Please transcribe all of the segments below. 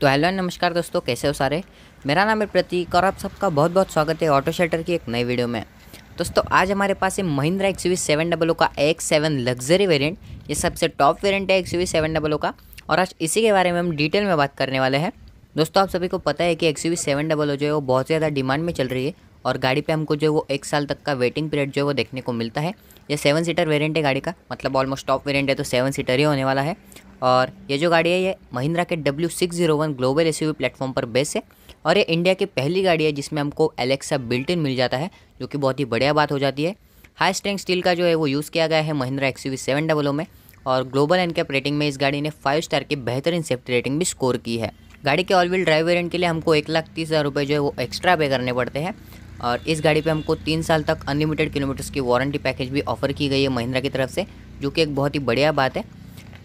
तो हेलो नमस्कार दोस्तों कैसे हो सारे मेरा नाम है प्रतीक और आप सबका बहुत बहुत स्वागत है ऑटो शेल्टर की एक नई वीडियो में दोस्तों आज हमारे पास है Mahindra X V seven double O का एक्स सेवन लग्जरी वेरिएंट ये सबसे टॉप वेरिएंट है X V seven double O का और आज इसी के बारे में हम डिटेल में बात करने वाले हैं दोस्तों आप सभी को पता है कि X V seven double O जो है वो बहुत ज़्यादा डिमांड में चल रही है और गाड़ी पर हमको जो है वो एक साल तक का वेटिंग पीरियड जो है वो देखने को मिलता है ये सेवन सीटर वेरियंट है गाड़ी का मतलब ऑलमोस्ट टॉप वेरियंट है तो सेवन सीटर ही होने वाला है और ये जो गाड़ी है ये महिंद्रा के W six zero one global S platform पर बेस है और ये इंडिया की पहली गाड़ी है जिसमें हमको एलेक्सा बिल्ट इन मिल जाता है जो कि बहुत ही बढ़िया बात हो जाती है हाई स्ट्रेंथ स्टील का जो है वो यूज़ किया गया है Mahindra X U seven double में और ग्लोबल एनकैप रेटिंग में इस गाड़ी ने फाइव स्टार की बेहतरीन सेफ्टी रेटिंग भी स्कोर की है गाड़ी के ऑल व्हील ड्राइव वेरियंट के लिए हमको एक लाख तीस हज़ार रुपये जो है वो एक्स्ट्रा पे करने पड़ते हैं और इस गाड़ी पे हमको तीन साल तक अनलिमिटेड किलोमीटर्स की वारंटी पैकेज भी ऑफर की गई है महिंद्रा की तरफ से जो कि एक बहुत ही बढ़िया बात है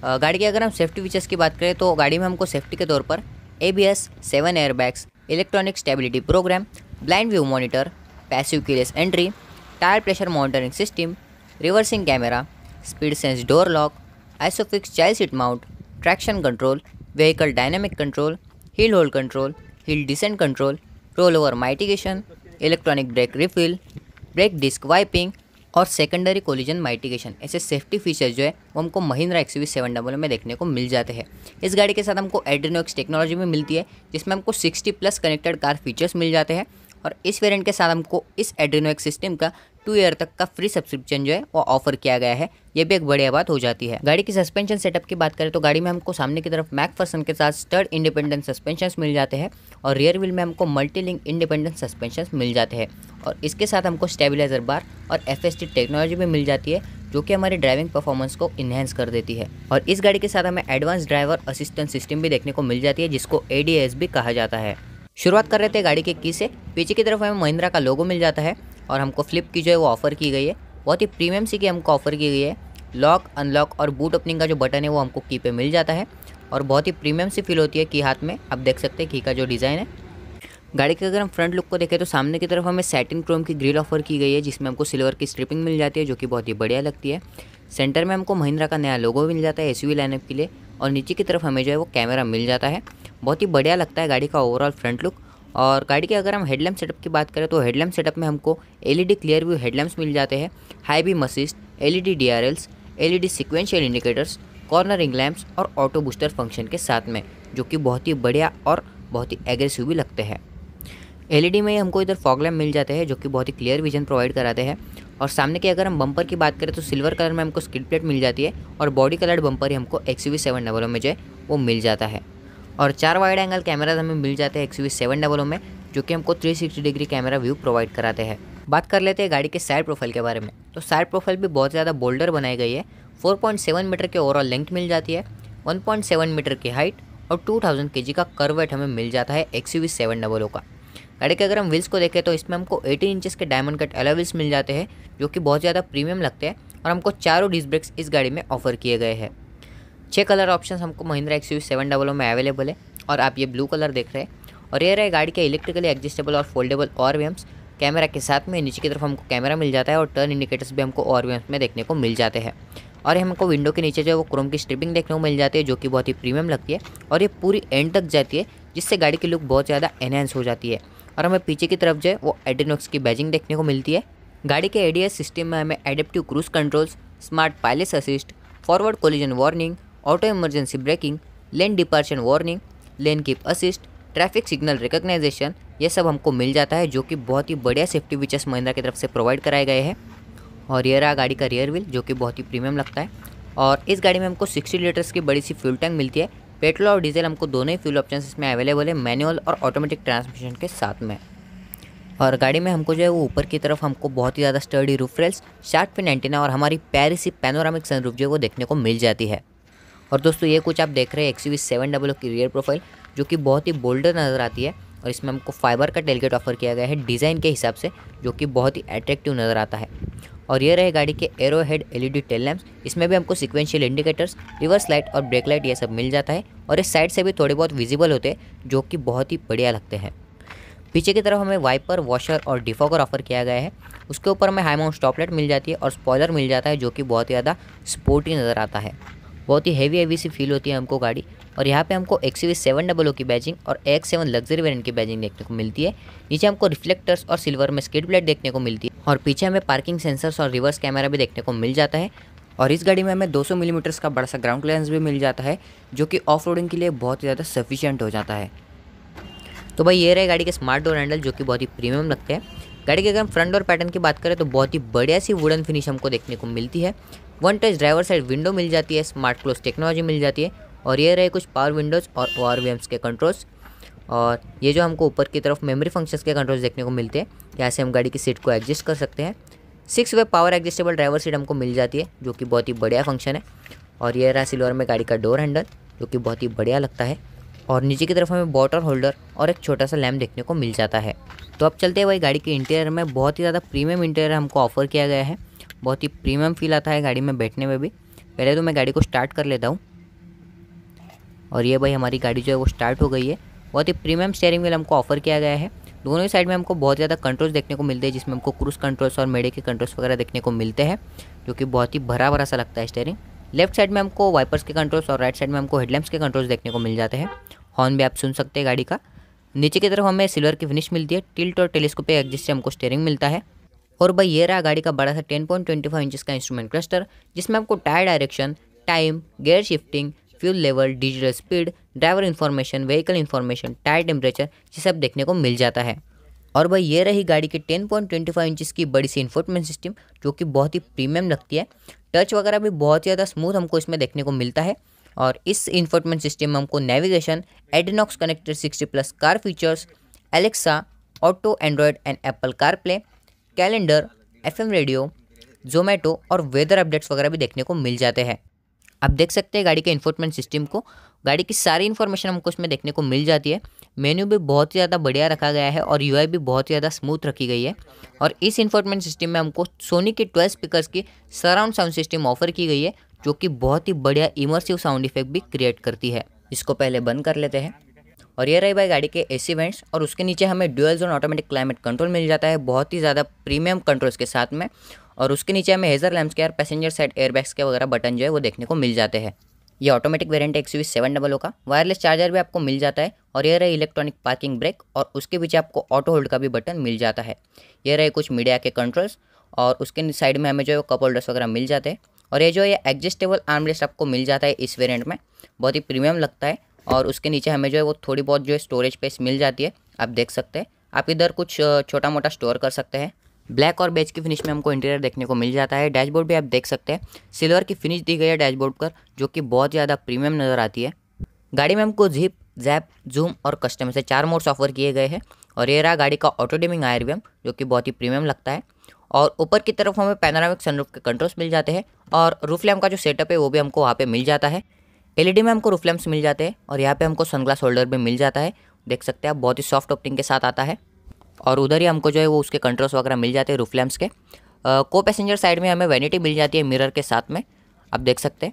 गाड़ी की अगर हम सेफ्टी फीचर्स की बात करें तो गाड़ी में हमको सेफ्टी के तौर पर A B S seven air bags electronic stability program blind view monitor passive keyless entry tyre pressure monitoring system reversing camera speed sense door lock isofix child seat mount traction control vehicle dynamic control hill hold control hill descent control roll over mitigation electronic brake refill brake disc wiping और secondary collision mitigation ऐसे safety features जो है वो हमको Mahindra X V seven double में देखने को मिल जाते हैं इस गाड़ी के साथ हमको एड्रीनोक्स टेक्नोलॉजी भी मिलती है जिसमें हमको sixty plus connected car features मिल जाते हैं और इस वेरिएंट के साथ हमको इस एड्रीनोक्स सिस्टम का टू ईयर तक का फ्री सब्सक्रिप्शन जो है वो ऑफर किया गया है ये भी एक बढ़िया बात हो जाती है गाड़ी की सस्पेंशन सेटअप की बात करें तो गाड़ी में हमको सामने की तरफ मैक फर्सन के साथ स्टर्ड इंडिपेंडेंट सस्पेंशन मिल जाते हैं और रियर व्हील में हमको मल्टी लिंक इंडिपेंडेंट सस्पेंशन मिल जाते हैं और इसके साथ हमको स्टेबिलाईजर बार और एफ टेक्नोलॉजी भी मिल जाती है जो कि हमारे ड्राइविंग परफॉर्मेंस को इन्हेंस कर देती है और इस गाड़ी के साथ हमें एडवांस ड्राइवर असिस्टेंट सिस्टम भी देखने को मिल जाती है जिसको ए भी कहा जाता है शुरुआत कर रहे थे गाड़ी के की से पीछे की तरफ हमें महिंद्रा का लोगो मिल जाता है और हमको फ्लिप की जो है वो ऑफ़र की गई है बहुत ही प्रीमियम सी की हमको ऑफ़र की गई है लॉक अनलॉक और बूट ओपनिंग का जो बटन है वो हमको की पे मिल जाता है और बहुत ही प्रीमियम सी फील होती है की हाथ में आप देख सकते हैं की का जो डिज़ाइन है गाड़ी के अगर हम फ्रंट लुक को देखें तो सामने की तरफ हमें सेटिन क्रोम की ग्रिल ऑफर की गई है जिसमें हमको सिल्वर की स्ट्रिपिंग मिल जाती है जो कि बहुत ही बढ़िया लगती है सेंटर में हमको महिंद्रा का नया लोगो मिल जाता है एस लाइनअप के लिए और नीचे की तरफ हमें जो है वो कैमरा मिल जाता है बहुत ही बढ़िया लगता है गाड़ी का ओवरऑल फ्रंट लुक और गाड़ी के अगर हम हेडलैम्प सेटअप की बात करें तो हेडलैम्प सेटअप में हमको एलईडी क्लियर व्यू हेडलैम्प्स मिल जाते हैं high beam assist LED DRLs LED sequential indicators cornering lamps और ऑटो बूस्टर फंक्शन के साथ में जो कि बहुत ही बढ़िया और बहुत ही एग्रेसिव भी लगते हैं एलईडी e में हमको इधर फॉग लैम्प मिल जाते हैं जो कि बहुत ही क्लियर विजन प्रोवाइड कराते हैं और सामने की अगर हम बम्पर की बात करें तो सिल्वर कलर में हमको स्किड प्लेट मिल जाती है और बॉडी कलर्ड बम्पर ही हमको एक्स वी सेवन में जो है वो मिल जाता है और चार वाइड एंगल कैमराज हमें मिल जाते हैं एक वी सेवन डबल में जो कि हमको 360 डिग्री कैमरा व्यू प्रोवाइड कराते हैं बात कर लेते हैं गाड़ी के साइड प्रोफाइल के बारे में तो साइड प्रोफाइल भी बहुत ज़्यादा बोल्डर बनाई गई है 4.7 मीटर के ओवरऑल लेंथ मिल जाती है 1.7 मीटर की हाइट और 2000 थाउजेंड का करवेट हमें मिल जाता है एक्स वी सेवन डबल का गाड़ी के अगर हम व्हील्स को देखें तो इसमें हमको एटीन इंचज़ के डायमंड कट एलो व्हील्स मिल जाते हैं जो कि बहुत ज़्यादा प्रीमियम लगते हैं और हमको चारों डिस्क ब्रेक्स इस गाड़ी में ऑफर किए गए हैं छः कलर ऑप्शन हमको Mahindra X U seven double O में अवेलेबल है और आप ये ब्लू कलर देख रहे हैं और ये रहे गाड़ी के इलेक्ट्रिकली एडजस्टेबल और फोल्डेबल और वेम्स कैमरा के साथ में नीचे की तरफ हमको कैमरा मिल जाता है और टर्न इंडिकेटर्स भी हमको और वेम्स में देखने को मिल जाते हैं और हमको विंडो के नीचे जो है वो क्रोम की स्ट्रिपिंग देखने को मिल जाती है जो कि बहुत ही प्रीमियम लगती है और ये पूरी एंड तक जाती है जिससे गाड़ी की लुक बहुत ज़्यादा एनहेंस हो जाती है और हमें पीछे की तरफ जो है वो एडिनोक्स की बैजिंग देखने को मिलती है गाड़ी के एडीएस सिस्टम में हमें adaptive cruise controls smart pilot assist forward collision warning auto emergency braking lane departure warning lane keep assist traffic signal recognition ये सब हमको मिल जाता है जो कि बहुत ही बढ़िया सेफ्टी फीचर्स महिंद्रा की तरफ से प्रोवाइड कराए गए हैं और ये रहा गाड़ी का रियर व्हील जो कि बहुत ही प्रीमियम लगता है और इस गाड़ी में हमको 60 लीटर्स की बड़ी सी फ्यूल टैंक मिलती है पेट्रोल और डीजल हमको दोनों ही फ्यूल ऑप्शन इसमें अवेलेबल है मैनुअल और ऑटोमेटिक ट्रांसमिशन के साथ में और गाड़ी में हमको जो है वो ऊपर की तरफ हमको बहुत ही ज़्यादा sturdy roof rails short fin antenna और हमारी प्यारी पैनोरामिक सनरूफ जो है वो देखने को मिल जाती है और दोस्तों ये कुछ आप देख रहे हैं एक्स यू सेवन डबल की रियर प्रोफाइल जो कि बहुत ही बोल्डर नज़र आती है और इसमें हमको फाइबर का टेलगेट ऑफर किया गया है डिज़ाइन के हिसाब से जो कि बहुत ही अट्रैक्टिव नज़र आता है और ये रहे गाड़ी के arrow head LED tail lamps इसमें भी हमको सिक्वेंशियल इंडिकेटर्स रिवर्स लाइट और ब्रेक लाइट ये सब मिल जाता है और इस साइड से भी थोड़े बहुत विजिबल होते हैं जो कि बहुत ही बढ़िया लगते हैं पीछे की तरफ हमें वाइपर वॉशर और डिफॉकर ऑफर किया गया है उसके ऊपर हमें हाई माउंट स्टॉपलेट मिल जाती है और स्पॉयलर मिल जाता है जो कि बहुत ही ज़्यादा स्पोर्टी नज़र आता है बहुत ही हैवी हैवी सी फील होती है हमको गाड़ी और यहाँ पे हमको X V seven double O की बैजिंग और एक्स सेवन लग्जरी वेरियंट की बैजिंग देखने को मिलती है नीचे हमको रिफ्लेक्टर्स और सिल्वर में स्कीड प्लेट देखने को मिलती है और पीछे हमें पार्किंग सेंसर्स और रिवर्स कैमरा भी देखने को मिल जाता है और इस गाड़ी में हमें 200 सौ mm का बड़ा सा ग्राउंड क्लियरेंस भी मिल जाता है जो कि ऑफ रोडिंग के लिए बहुत ही ज़्यादा सफिशियंट हो जाता है तो भाई ये रहे गाड़ी के स्मार्ट डोर हैंडल जो कि बहुत ही प्रीमियम लगते हैं गाड़ी के अगर हम फ्रंट डोर पैटर्न की बात करें तो बहुत ही बढ़िया सी वुडन फिनिश हमको देखने को मिलती है one touch driver side window मिल जाती है स्मार्ट क्लोज टेक्नोलॉजी मिल जाती है और ये रहे कुछ पावर विंडोज़ और पावर वेम्स के कंट्रोल्स और ये जो हमको ऊपर की तरफ मेमोरी फंक्शंस के कंट्रोल्स देखने को मिलते हैं यहाँ से हम गाड़ी की सीट को एडजस्ट कर सकते हैं six way power adjustable driver seat हमको मिल जाती है जो कि बहुत ही बढ़िया फंक्शन है और ये रहा सिल्वर में गाड़ी का डोर हैंडल जो कि बहुत ही बढ़िया लगता है और नीचे की तरफ हमें बॉटल होल्डर और एक छोटा सा लैम्प देखने को मिल जाता है तो अब चलते हैं भाई गाड़ी के इंटीरियर में बहुत ही ज़्यादा प्रीमियम इंटीरियर हमको ऑफर किया गया है बहुत ही प्रीमियम फील आता है गाड़ी में बैठने में भी पहले तो मैं गाड़ी को स्टार्ट कर लेता हूँ और ये भाई हमारी गाड़ी जो है वो स्टार्ट हो गई है बहुत ही प्रीमियम स्टेयरिंग व्हील हमको ऑफर किया गया है दोनों ही साइड में हमको बहुत ज़्यादा कंट्रोल्स देखने को मिलते हैं जिसमें हमको क्रूज कंट्रोल्स और मेडे के कंट्रोल्स वगैरह देखने को मिलते हैं जो कि बहुत ही भरा भरा सा लगता है स्टेयरिंग लेफ्ट साइड में हमको वाइपर्स के कंट्रोल्स और राइट साइड में हमको हेडलैम्प्स के कंट्रोल्स देखने को मिल जाते हैं हॉर्न भी आप सुन सकते हैं गाड़ी का नीचे की तरफ हमें सिल्वर की फिनिश मिलती है टिल्ट और टेलीस्कोपिक एग्जिस्ट से हमको स्टेयरिंग मिलता है और भाई ये रहा गाड़ी का बड़ा सा ten point twenty five inches का इंस्ट्रूमेंट क्लस्टर जिसमें आपको tyre direction time gear shifting fuel level digital speed driver information vehicle information tyre temperature ये सब देखने को मिल जाता है और भाई ये रही गाड़ी के 10.25 पॉइंट इंचज़ की बड़ी सी इन्फोटमेंट सिस्टम जो कि बहुत ही प्रीमियम लगती है टच वगैरह भी बहुत ही ज़्यादा स्मूथ हमको इसमें देखने को मिलता है और इस इन्फोटमेंट सिस्टम में हमको navigation AdrenoX connected sixty plus car features Alexa auto Android and Apple car play calendar F radio Zomato और वेदर अपडेट्स वगैरह भी देखने को मिल जाते हैं आप देख सकते हैं गाड़ी के इन्फोटमेंट सिस्टम को गाड़ी की सारी इन्फॉर्मेशन हमको इसमें देखने को मिल जाती है मेन्यू भी बहुत ही ज़्यादा बढ़िया रखा गया है और यूआई भी बहुत ही ज़्यादा स्मूथ रखी गई है और इस इन्फोटमेंट सिस्टम में हमको सोनी के ट्वेल्व स्पीकर्स की सराउंड साउंड सिस्टम ऑफर की गई है जो कि बहुत ही बढ़िया इमर्सिव साउंड इफेक्ट भी क्रिएट करती है इसको पहले बंद कर लेते हैं और ये रही भाई गाड़ी के एसी वेंट्स और उसके नीचे हमें dual zone automatic climate control मिल जाता है बहुत ही ज़्यादा प्रीमियम कंट्रोल्स के साथ में और उसके नीचे हमें हेजर लैम्प्स के यार पैसेंजर साइड एयरबैग्स के वगैरह बटन जो है वो देखने को मिल जाते हैं ये automatic variant X U seven double का वायरलेस चार्जर भी आपको मिल जाता है और ये रही इलेक्ट्रॉनिक पार्किंग ब्रेक और उसके पीछे आपको ऑटो होल्ड का भी बटन मिल जाता है ये रहे कुछ मीडिया के कंट्रोल्स और उसके साइड में हमें जो है कप होल्डर्स वगैरह मिल जाते हैं और ये जो ये एडजस्टेबल आर्मलेस आपको मिल जाता है इस वेरिएंट में बहुत ही प्रीमियम लगता है और उसके नीचे हमें जो है वो थोड़ी बहुत जो है स्टोरेज स्पेस मिल जाती है आप देख सकते हैं आप इधर कुछ छोटा मोटा स्टोर कर सकते हैं ब्लैक और बेज की फिनिश में हमको इंटीरियर देखने को मिल जाता है डैशबोर्ड भी आप देख सकते हैं सिल्वर की फिनिश दी गई है डैशबोर्ड पर जो कि बहुत ज़्यादा प्रीमियम नज़र आती है गाड़ी में हमको जिप जैप जूम और कस्टम से चार मोड्स ऑफर किए गए हैं और ये रहा गाड़ी का ऑटो डिमिंग आयरवीएम जो कि बहुत ही प्रीमियम लगता है और ऊपर की तरफ हमें पैनारामिक सनरूफ के कंट्रोल्स मिल जाते हैं और रूफ लैम का जो सेटअप है वो भी हमको वहाँ पे मिल जाता है एल e में हमको रूफ्लेम्स मिल जाते हैं और यहाँ पे हमको सनग्लास होल्डर भी मिल जाता है देख सकते हैं आप बहुत ही सॉफ्ट ओपनिंग के साथ आता है और उधर ही हमको जो है वो उसके कंट्रोल्स वगैरह मिल जाते हैं रूफ्लेम्स के को पैसेंजर साइड में हमें वैनिटी मिल जाती है मिरर के साथ में आप देख सकते हैं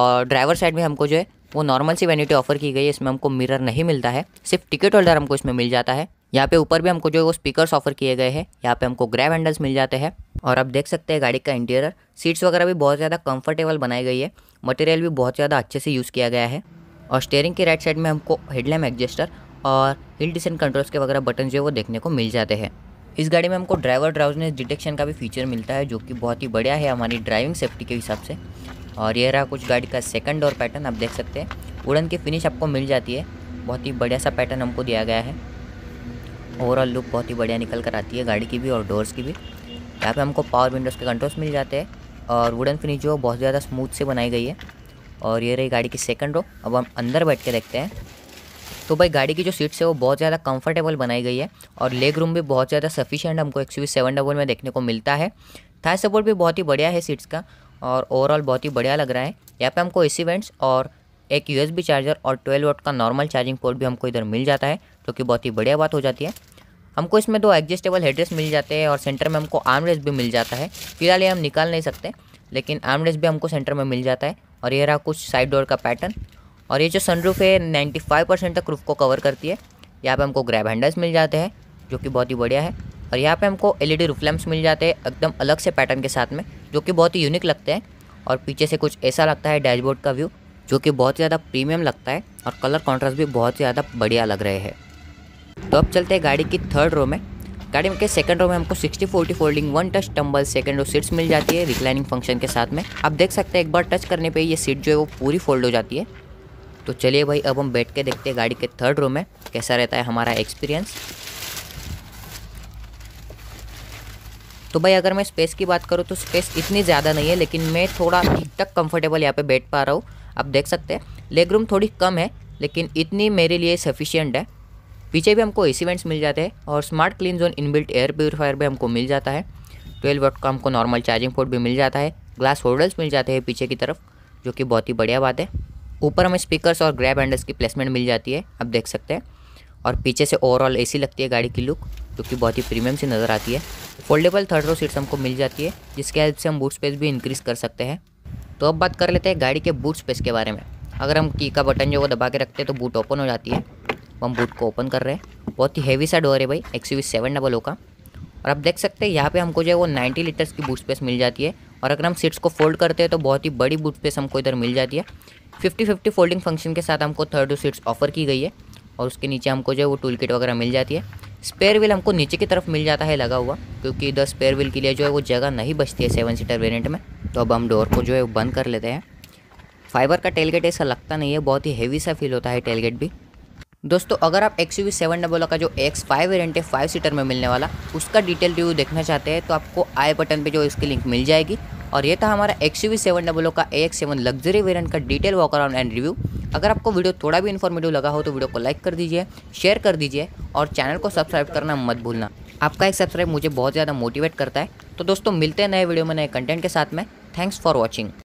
और ड्राइवर साइड में हमको जो है वो नॉर्मल सी वैनिटी ऑफर की गई है इसमें हमको मिरर नहीं मिलता है सिर्फ टिकट होल्डर हमको इसमें मिल जाता है यहाँ पे ऊपर भी हमको जो है वो स्पीकर्स ऑफर किए गए हैं यहाँ पे हमको ग्रैब हैंडल्स मिल जाते हैं और आप देख सकते हैं गाड़ी का इंटीरियर सीट्स वगैरह भी बहुत ज़्यादा कंफर्टेबल बनाई गई है मटेरियल भी बहुत ज़्यादा अच्छे से यूज़ किया गया है और स्टेयरिंग के राइट साइड में हमको हेडलैम्प एडजस्टर और हिल डिसेंट कंट्रोल्स के वगैरह बटन जो है वो देखने को मिल जाते हैं इस गाड़ी में हमको ड्राइवर ड्राउजनेस डिटेक्शन का भी फीचर मिलता है जो कि बहुत ही बढ़िया है हमारी ड्राइविंग सेफ्टी के हिसाब से और यह रहा कुछ गाड़ी का सेकंड डोर पैटर्न आप देख सकते हैं उड़न की फिनिश आपको मिल जाती है बहुत ही बढ़िया सा पैटर्न हमको दिया गया है ओवरऑल लुक बहुत ही बढ़िया निकल कर आती है गाड़ी की भी और डोर्स की भी यहाँ पे हमको पावर विंडोज़ के कंट्रोल्स मिल जाते हैं और वुडन फिनिश जो बहुत ज़्यादा स्मूथ से बनाई गई है और ये रही गाड़ी की सेकंड रो अब हम अंदर बैठ के देखते हैं तो भाई गाड़ी की जो सीट्स है वो बहुत ज़्यादा कंफर्टेबल बनाई गई है और लेग रूम भी बहुत ज़्यादा सफिशेंट हमको एक वी सेवन डबल में देखने को मिलता है थाई सपोर्ट भी बहुत ही बढ़िया है सीट्स का और ओवरऑल बहुत ही बढ़िया लग रहा है यहाँ पर हमको ए सी वेंट्स और एक यूएसबी चार्जर और ट्वेल्व वोट का नॉर्मल चार्जिंग पोर्ट भी हमको इधर मिल जाता है जो कि बहुत ही बढ़िया बात हो जाती है हमको इसमें दो एडजस्टेबल हेडरेस मिल जाते हैं और सेंटर में हमको आर्म रेस भी मिल जाता है फिलहाल ये हम निकाल नहीं सकते लेकिन आर्म रेस भी हमको सेंटर में मिल जाता है और ये रहा कुछ साइड डोर का पैटर्न और ये जो सनरूफ है फाइव परसेंट तक रूफ को कवर करती है यहाँ पे हमको ग्रैब हैंडल्स मिल जाते हैं जो कि बहुत ही बढ़िया है और यहाँ पे हमको एलईडी रूफ लैम्प्स मिल जाते हैं एकदम अलग से पैटर्न के साथ में जो कि बहुत ही यूनिक लगते हैं और पीछे से कुछ ऐसा लगता है डैशबोर्ड का व्यू जो कि बहुत ही ज़्यादा प्रीमियम लगता है और कलर कॉन्ट्रास्ट भी बहुत ही ज़्यादा बढ़िया लग रहे हैं तो अब चलते हैं गाड़ी की थर्ड रो में गाड़ी के सेकंड रो में हमको 60 40 folding one touch tumble second row seats मिल जाती है रिक्लाइनिंग फंक्शन के साथ में आप देख सकते हैं एक बार टच करने पे ये सीट जो है वो पूरी फोल्ड हो जाती है तो चलिए भाई अब हम बैठ के देखते हैं गाड़ी के थर्ड रो में कैसा रहता है हमारा एक्सपीरियंस तो भाई अगर मैं स्पेस की बात करूँ तो स्पेस इतनी ज़्यादा नहीं है लेकिन मैं थोड़ा ठीक तक कंफर्टेबल यहाँ पे बैठ पा रहा हूँ आप देख सकते हैं लेग रूम थोड़ी कम है लेकिन इतनी मेरे लिए सफिशियंट है पीछे भी हमको एसी वेंट्स मिल जाते हैं और smart clean zone inbuilt air purifier भी हमको मिल जाता है ट्वेल्व वोट का हमको नॉर्मल चार्जिंग पोर्ट भी मिल जाता है ग्लास होल्डर्स मिल जाते हैं पीछे की तरफ जो कि बहुत ही बढ़िया बात है ऊपर हमें स्पीकर्स और ग्रैब हैंडल्स की प्लेसमेंट मिल जाती है आप देख सकते हैं और पीछे से ओवरऑल सी लगती है गाड़ी की लुक जो कि बहुत ही प्रीमियम सी नज़र आती है फोल्डेबल थर्ड रो सीट्स हमको मिल जाती है जिसके हेल्प से हम बूट स्पेस भी इंक्रीज़ कर सकते हैं तो अब बात कर लेते हैं गाड़ी के बूट स्पेस के बारे में अगर हम की का बटन जो वो दबा के रखते हैं तो बूट ओपन हो जाती है तो हम बूट को ओपन कर रहे हैं बहुत ही हैवी सा डोर है भाई X U seven double O का और आप देख सकते हैं यहाँ पे हमको जो है वो 90 लीटर्स की बूट स्पेस मिल जाती है और अगर हम सीट्स को फोल्ड करते हैं तो बहुत ही बड़ी बूट स्पेस हमको इधर मिल जाती है फिफ्टी फिफ्टी फोल्डिंग फंक्शन के साथ हमको थर्ड सीट्स ऑफर की गई है और उसके नीचे हमको जो है वो टूल किट वगैरह मिल जाती है स्पेयर व्हील हमको नीचे की तरफ मिल जाता है लगा हुआ क्योंकि इधर स्पेयर व्हील के लिए जो है वो जगह नहीं बचती है सेवन सीटर वेरियंट में तो अब हम डोर को जो है वो बंद कर लेते हैं फाइबर का टेलगेट ऐसा लगता नहीं है बहुत ही हैवी सा फील होता है टेलगेट भी दोस्तों अगर आप एक्स यू सेवन डबल का जो एक्स फाइव वेरियंट है फाइव सीटर में मिलने वाला उसका डिटेल रिव्यू देखना चाहते हैं तो आपको आई बटन पे जो इसकी लिंक मिल जाएगी और ये था हमारा एक्स यू सेवन डबल का A X seven luxury variant का detail walk around and review अगर आपको वीडियो थोड़ा भी इन्फॉर्मेटिव लगा हो तो वीडियो को लाइक कर दीजिए शेयर कर दीजिए और चैनल को सब्सक्राइब करना मत भूलना आपका एक सब्सक्राइब मुझे बहुत ज़्यादा मोटिवेट करता है तो दोस्तों मिलते हैं नए वीडियो में नए कंटेंट के साथ में थैंक्स फॉर वॉचिंग